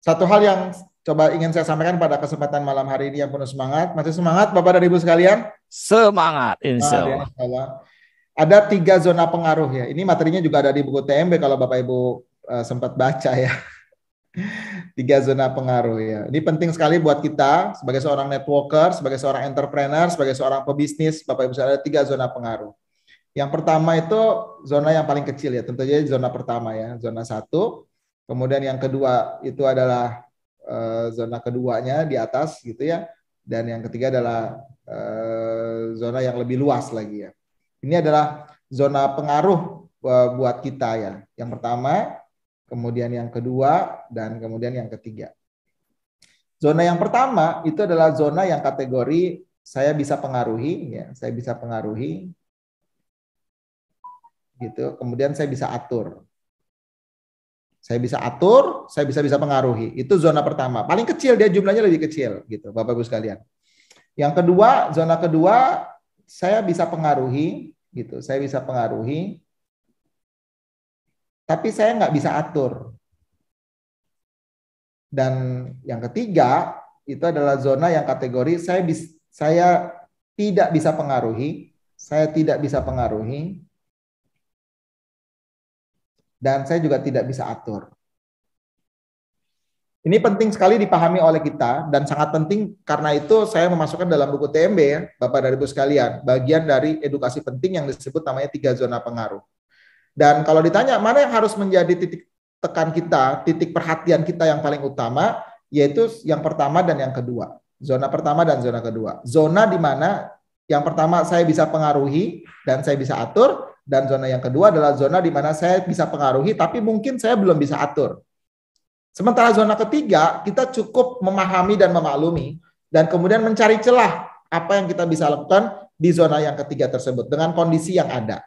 Satu hal yang coba ingin saya sampaikan pada kesempatan malam hari ini yang penuh semangat. Masih semangat Bapak dan Ibu sekalian? Semangat, insya nah, Allah. Ada tiga zona pengaruh ya. Ini materinya juga ada di buku TMB kalau Bapak Ibu uh, sempat baca ya. tiga zona pengaruh ya. Ini penting sekali buat kita sebagai seorang networker, sebagai seorang entrepreneur, sebagai seorang pebisnis, Bapak Ibu saudara ada tiga zona pengaruh. Yang pertama itu zona yang paling kecil ya, tentu saja zona pertama ya, zona satu. Kemudian yang kedua itu adalah e, zona keduanya di atas gitu ya. Dan yang ketiga adalah e, zona yang lebih luas lagi ya. Ini adalah zona pengaruh eh, buat kita ya. Yang pertama, kemudian yang kedua, dan kemudian yang ketiga. Zona yang pertama itu adalah zona yang kategori saya bisa pengaruhi, ya, saya bisa pengaruhi, gitu. Kemudian saya bisa atur. Saya bisa atur, saya bisa bisa pengaruhi. Itu zona pertama. Paling kecil dia jumlahnya lebih kecil gitu, Bapak Ibu sekalian. Yang kedua, zona kedua saya bisa pengaruhi gitu. Saya bisa pengaruhi tapi saya nggak bisa atur. Dan yang ketiga itu adalah zona yang kategori saya bisa saya tidak bisa pengaruhi, saya tidak bisa pengaruhi, dan saya juga tidak bisa atur. Ini penting sekali dipahami oleh kita dan sangat penting karena itu saya memasukkan dalam buku TMB ya, Bapak dan Ibu sekalian, bagian dari edukasi penting yang disebut namanya tiga zona pengaruh. Dan kalau ditanya mana yang harus menjadi titik tekan kita, titik perhatian kita yang paling utama, yaitu yang pertama dan yang kedua. Zona pertama dan zona kedua. Zona di mana yang pertama saya bisa pengaruhi dan saya bisa atur, dan zona yang kedua adalah zona di mana saya bisa pengaruhi, tapi mungkin saya belum bisa atur. Sementara zona ketiga, kita cukup memahami dan memaklumi, dan kemudian mencari celah apa yang kita bisa lakukan di zona yang ketiga tersebut dengan kondisi yang ada.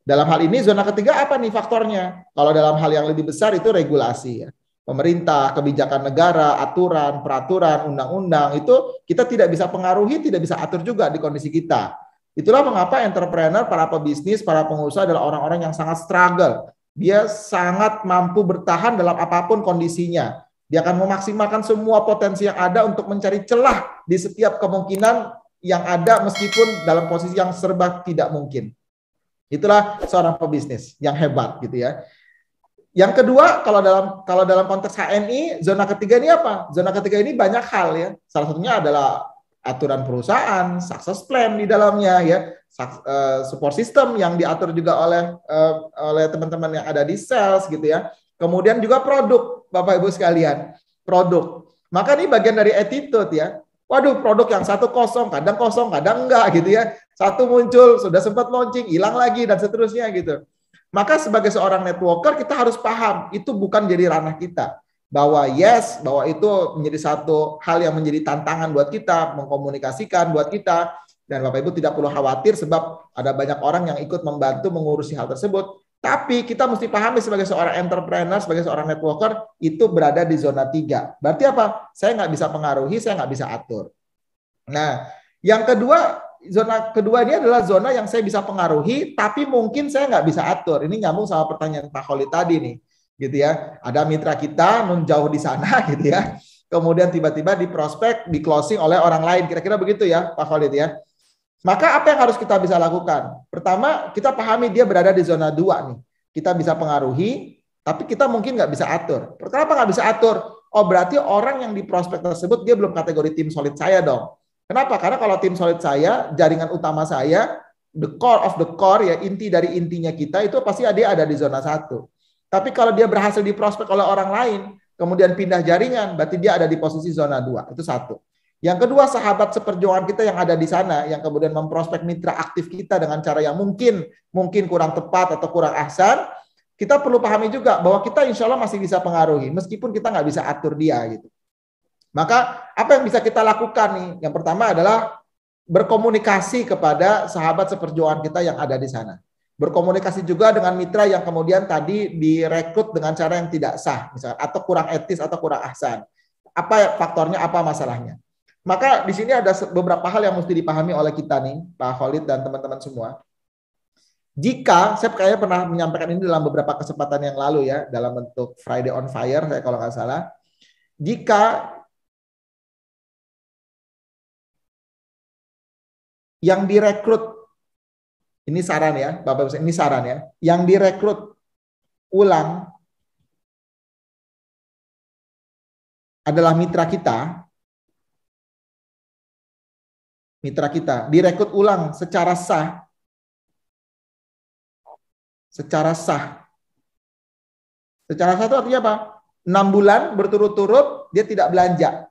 Dalam hal ini, zona ketiga apa nih faktornya? Kalau dalam hal yang lebih besar itu regulasi ya. Pemerintah, kebijakan negara, aturan, peraturan, undang-undang itu kita tidak bisa pengaruhi, tidak bisa atur juga di kondisi kita Itulah mengapa entrepreneur, para pebisnis, para pengusaha adalah orang-orang yang sangat struggle. Dia sangat mampu bertahan dalam apapun kondisinya. Dia akan memaksimalkan semua potensi yang ada untuk mencari celah di setiap kemungkinan yang ada meskipun dalam posisi yang serba tidak mungkin. Itulah seorang pebisnis yang hebat gitu ya. Yang kedua, kalau dalam kalau dalam konteks HNI, zona ketiga ini apa? Zona ketiga ini banyak hal ya. Salah satunya adalah aturan perusahaan, success plan di dalamnya ya, eh, support system yang diatur juga oleh eh, oleh teman-teman yang ada di sales gitu ya. Kemudian juga produk Bapak Ibu sekalian, produk. Maka ini bagian dari attitude ya. Waduh, produk yang satu kosong, kadang kosong, kadang enggak gitu ya. Satu muncul, sudah sempat launching, hilang lagi dan seterusnya gitu. Maka sebagai seorang networker kita harus paham itu bukan jadi ranah kita bahwa yes, bahwa itu menjadi satu hal yang menjadi tantangan buat kita, mengkomunikasikan buat kita, dan Bapak Ibu tidak perlu khawatir sebab ada banyak orang yang ikut membantu mengurusi hal tersebut. Tapi kita mesti pahami sebagai seorang entrepreneur, sebagai seorang networker, itu berada di zona tiga. Berarti apa? Saya nggak bisa pengaruhi, saya nggak bisa atur. Nah, yang kedua, zona kedua ini adalah zona yang saya bisa pengaruhi, tapi mungkin saya nggak bisa atur. Ini nyambung sama pertanyaan Pak Holly tadi nih gitu ya. Ada mitra kita menjauh di sana gitu ya. Kemudian tiba-tiba di prospek, di closing oleh orang lain. Kira-kira begitu ya, Pak Khalid ya. Maka apa yang harus kita bisa lakukan? Pertama, kita pahami dia berada di zona dua nih. Kita bisa pengaruhi, tapi kita mungkin nggak bisa atur. Kenapa nggak bisa atur? Oh berarti orang yang di prospek tersebut dia belum kategori tim solid saya dong. Kenapa? Karena kalau tim solid saya, jaringan utama saya, the core of the core ya inti dari intinya kita itu pasti dia ada di zona satu. Tapi kalau dia berhasil diprospek oleh orang lain, kemudian pindah jaringan, berarti dia ada di posisi zona dua. Itu satu. Yang kedua, sahabat seperjuangan kita yang ada di sana, yang kemudian memprospek mitra aktif kita dengan cara yang mungkin mungkin kurang tepat atau kurang ahsan, kita perlu pahami juga bahwa kita insya Allah masih bisa pengaruhi, meskipun kita nggak bisa atur dia gitu. Maka apa yang bisa kita lakukan nih? Yang pertama adalah berkomunikasi kepada sahabat seperjuangan kita yang ada di sana berkomunikasi juga dengan mitra yang kemudian tadi direkrut dengan cara yang tidak sah misalnya atau kurang etis atau kurang ahsan apa faktornya apa masalahnya maka di sini ada beberapa hal yang mesti dipahami oleh kita nih Pak Khalid dan teman-teman semua jika saya kayaknya pernah menyampaikan ini dalam beberapa kesempatan yang lalu ya dalam bentuk Friday on Fire saya kalau nggak salah jika yang direkrut ini saran ya, Bapak Ibu, ini saran ya. Yang direkrut ulang adalah mitra kita. Mitra kita direkrut ulang secara sah. Secara sah. Secara satu artinya apa? 6 bulan berturut-turut dia tidak belanja.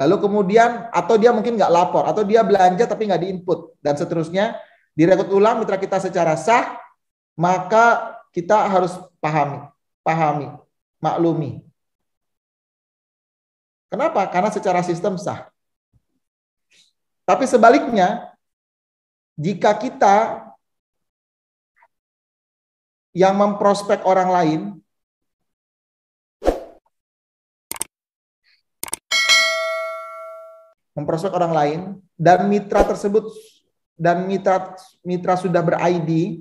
Lalu kemudian atau dia mungkin nggak lapor atau dia belanja tapi nggak diinput dan seterusnya direkrut ulang mitra kita secara sah, maka kita harus pahami, pahami, maklumi. Kenapa? Karena secara sistem sah. Tapi sebaliknya, jika kita yang memprospek orang lain, memprospek orang lain, dan mitra tersebut dan mitra mitra sudah ber-ID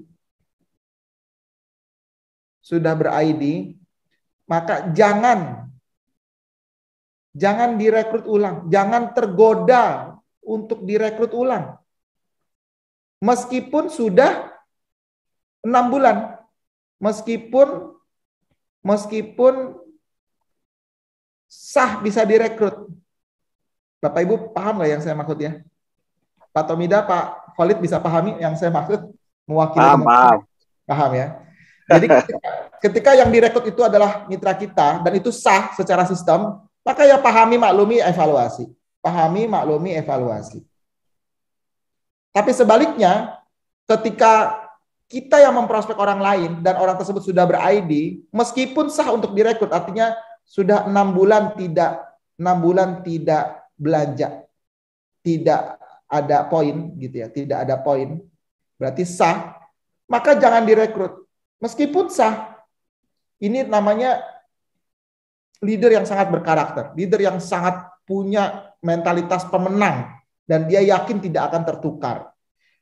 sudah ber-ID maka jangan jangan direkrut ulang, jangan tergoda untuk direkrut ulang. Meskipun sudah enam bulan, meskipun meskipun sah bisa direkrut. Bapak Ibu paham nggak yang saya maksud ya? Pak Tomida, Pak Khalid bisa pahami yang saya maksud mewakili paham, paham. paham ya jadi ketika, ketika yang direkrut itu adalah mitra kita dan itu sah secara sistem maka ya pahami maklumi evaluasi pahami maklumi evaluasi tapi sebaliknya ketika kita yang memprospek orang lain dan orang tersebut sudah ber-ID meskipun sah untuk direkrut artinya sudah enam bulan tidak enam bulan tidak belanja tidak ada poin gitu ya, tidak ada poin, berarti sah, maka jangan direkrut. Meskipun sah, ini namanya leader yang sangat berkarakter, leader yang sangat punya mentalitas pemenang dan dia yakin tidak akan tertukar.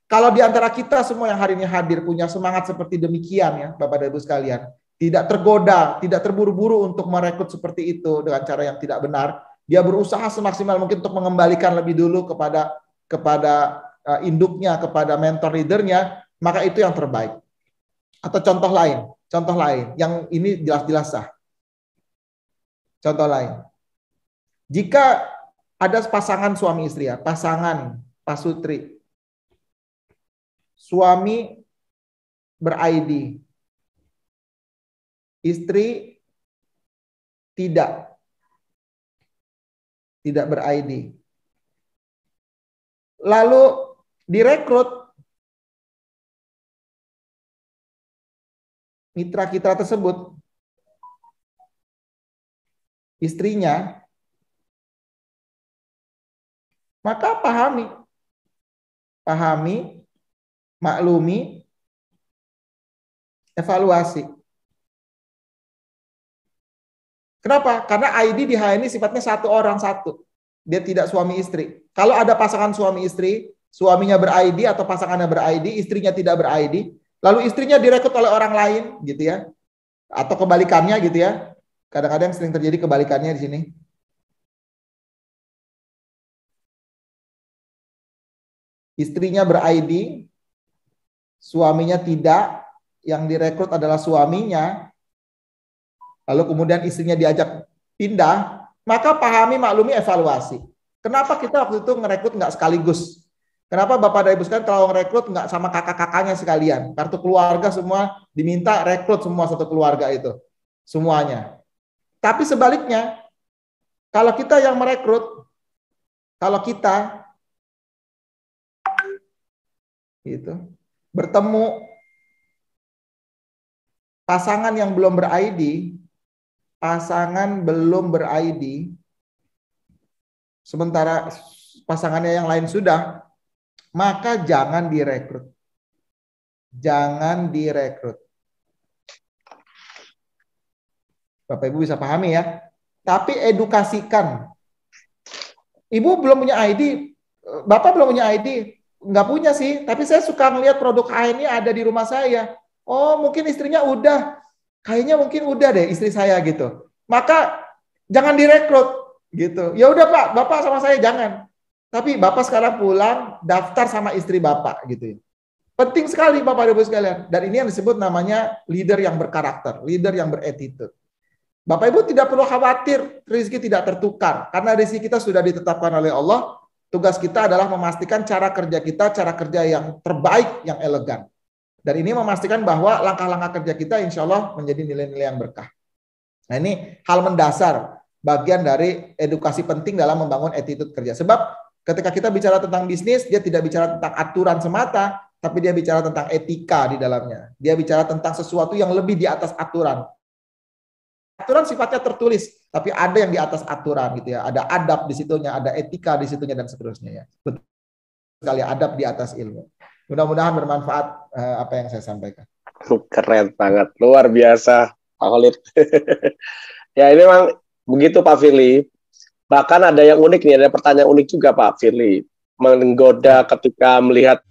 Kalau di antara kita semua yang hari ini hadir punya semangat seperti demikian ya, Bapak dan Ibu sekalian, tidak tergoda, tidak terburu-buru untuk merekrut seperti itu dengan cara yang tidak benar, dia berusaha semaksimal mungkin untuk mengembalikan lebih dulu kepada kepada eh, induknya, kepada mentor leadernya, maka itu yang terbaik. Atau contoh lain, contoh lain, yang ini jelas-jelas sah. Contoh lain, jika ada pasangan suami istri ya, pasangan pasutri, suami ber-ID, istri tidak, tidak ber-ID lalu direkrut mitra kita tersebut istrinya maka pahami pahami maklumi evaluasi Kenapa? Karena ID di HNI sifatnya satu orang satu dia tidak suami istri. Kalau ada pasangan suami istri, suaminya ber-ID atau pasangannya ber-ID, istrinya tidak ber-ID, lalu istrinya direkrut oleh orang lain gitu ya. Atau kebalikannya gitu ya. Kadang-kadang sering terjadi kebalikannya di sini. Istrinya ber-ID, suaminya tidak, yang direkrut adalah suaminya, lalu kemudian istrinya diajak pindah, maka pahami, maklumi, evaluasi. Kenapa kita waktu itu ngerekrut nggak sekaligus? Kenapa Bapak dan Ibu sekalian kalau ngerekrut nggak sama kakak-kakaknya sekalian? Kartu keluarga semua diminta rekrut semua satu keluarga itu. Semuanya. Tapi sebaliknya, kalau kita yang merekrut, kalau kita gitu, bertemu pasangan yang belum ber-ID, pasangan belum ber-ID, sementara pasangannya yang lain sudah, maka jangan direkrut. Jangan direkrut. Bapak Ibu bisa pahami ya. Tapi edukasikan. Ibu belum punya ID, Bapak belum punya ID, nggak punya sih, tapi saya suka melihat produk A ini ada di rumah saya. Oh, mungkin istrinya udah kayaknya mungkin udah deh istri saya gitu. Maka jangan direkrut gitu. Ya udah Pak, Bapak sama saya jangan. Tapi Bapak sekarang pulang daftar sama istri Bapak gitu. Ya. Penting sekali Bapak Ibu sekalian. Dan ini yang disebut namanya leader yang berkarakter, leader yang beretitude. Bapak Ibu tidak perlu khawatir rezeki tidak tertukar karena rezeki kita sudah ditetapkan oleh Allah. Tugas kita adalah memastikan cara kerja kita cara kerja yang terbaik, yang elegan. Dan ini memastikan bahwa langkah-langkah kerja kita insya Allah menjadi nilai-nilai yang berkah. Nah ini hal mendasar bagian dari edukasi penting dalam membangun attitude kerja. Sebab ketika kita bicara tentang bisnis, dia tidak bicara tentang aturan semata, tapi dia bicara tentang etika di dalamnya. Dia bicara tentang sesuatu yang lebih di atas aturan. Aturan sifatnya tertulis, tapi ada yang di atas aturan gitu ya. Ada adab di situnya, ada etika di situnya dan seterusnya ya. Betul sekali adab di atas ilmu. Mudah-mudahan bermanfaat uh, apa yang saya sampaikan. Keren banget, luar biasa Pak Khalid. ya ini memang begitu Pak Fili. Bahkan ada yang unik nih, ada pertanyaan unik juga Pak Fili Menggoda ketika melihat